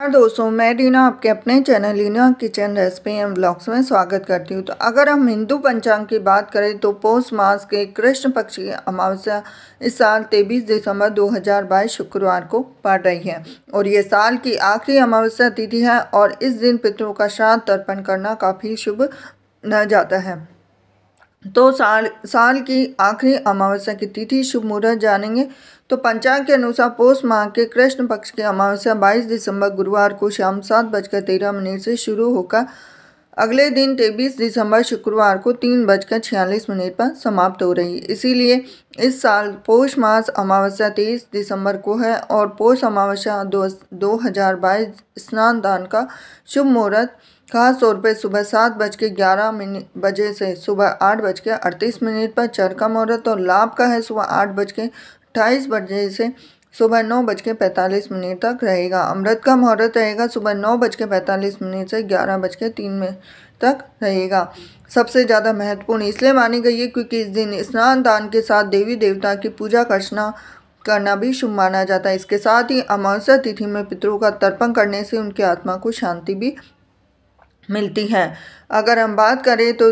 हाँ दोस्तों मैं रीना आपके अपने channel Reena kitchen recipe and blogs में स्वागत करती हूँ तो अगर हम हिंदू पंचांग की बात करें तो पौष मास के कृष्ण पक्ष की अमावस्या इस साल 23 दिसंबर 2022 शुक्रवार को पड़ रही है और ये साल की आखिरी अमावस्या तिथि है और इस दिन पितरों का श्राद्ध तर्पण करना काफ़ी शुभ न जाता है तो साल साल की आखिरी अमावस्या की तिथि शुभ मुहूर्त जानेंगे तो पंचांग के अनुसार पोष माह के कृष्ण पक्ष की अमावस्या 22 दिसंबर गुरुवार को शाम सात बजकर तेरह मिनट से शुरू होकर अगले दिन तेईस दिसंबर शुक्रवार को तीन बजकर छियालीस मिनट पर समाप्त हो रही इसीलिए इस साल पौष मास अमावस्या तेईस दिसंबर को है और पौष अमावस्या दो दो हज़ार बाईस स्नान दान का शुभ मुहूर्त खास तौर पर सुबह सात बज के ग्यारह मिनट बजे से सुबह आठ बज के अड़तीस मिनट पर चरका मुहूर्त और लाभ का है सुबह आठ बज के अट्ठाईस बजे से सुबह नौ बज के पैंतालीस मिनट तक रहेगा अमृत का मुहूर्त रहेगा सुबह नौ बज के पैंतालीस मिनट से ग्यारह बज के तीन मिनट तक रहेगा सबसे ज़्यादा महत्वपूर्ण इसलिए मानी गई है क्योंकि इस दिन स्नान दान के साथ देवी देवता की पूजा करना करना भी शुभ माना जाता है इसके साथ ही अमावस्या तिथि में पितरों का तर्पण करने से उनकी आत्मा को शांति भी मिलती है अगर हम बात करें तो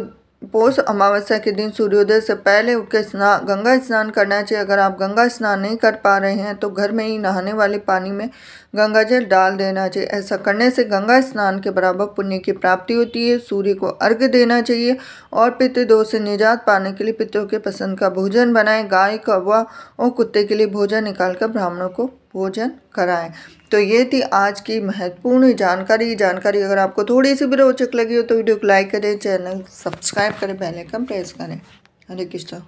पोष अमावस्या के दिन सूर्योदय से पहले उठ के स्नान गंगा स्नान करना चाहिए अगर आप गंगा स्नान नहीं कर पा रहे हैं तो घर में ही नहाने वाले पानी में गंगा जल डाल देना चाहिए ऐसा करने से गंगा स्नान के बराबर पुण्य की प्राप्ति होती है सूर्य को अर्घ देना चाहिए और पितृदोष से निजात पाने के लिए पितरों के पसंद का भोजन बनाएं गाय कौवा और कुत्ते के लिए भोजन निकालकर ब्राह्मणों को भोजन कराएं तो ये थी आज की महत्वपूर्ण जानकारी जानकारी अगर आपको थोड़ी सी भी रोचक लगी हो तो वीडियो को लाइक करें चैनल सब्सक्राइब करें बेल आइकन प्रेस करें हरे कृष्ण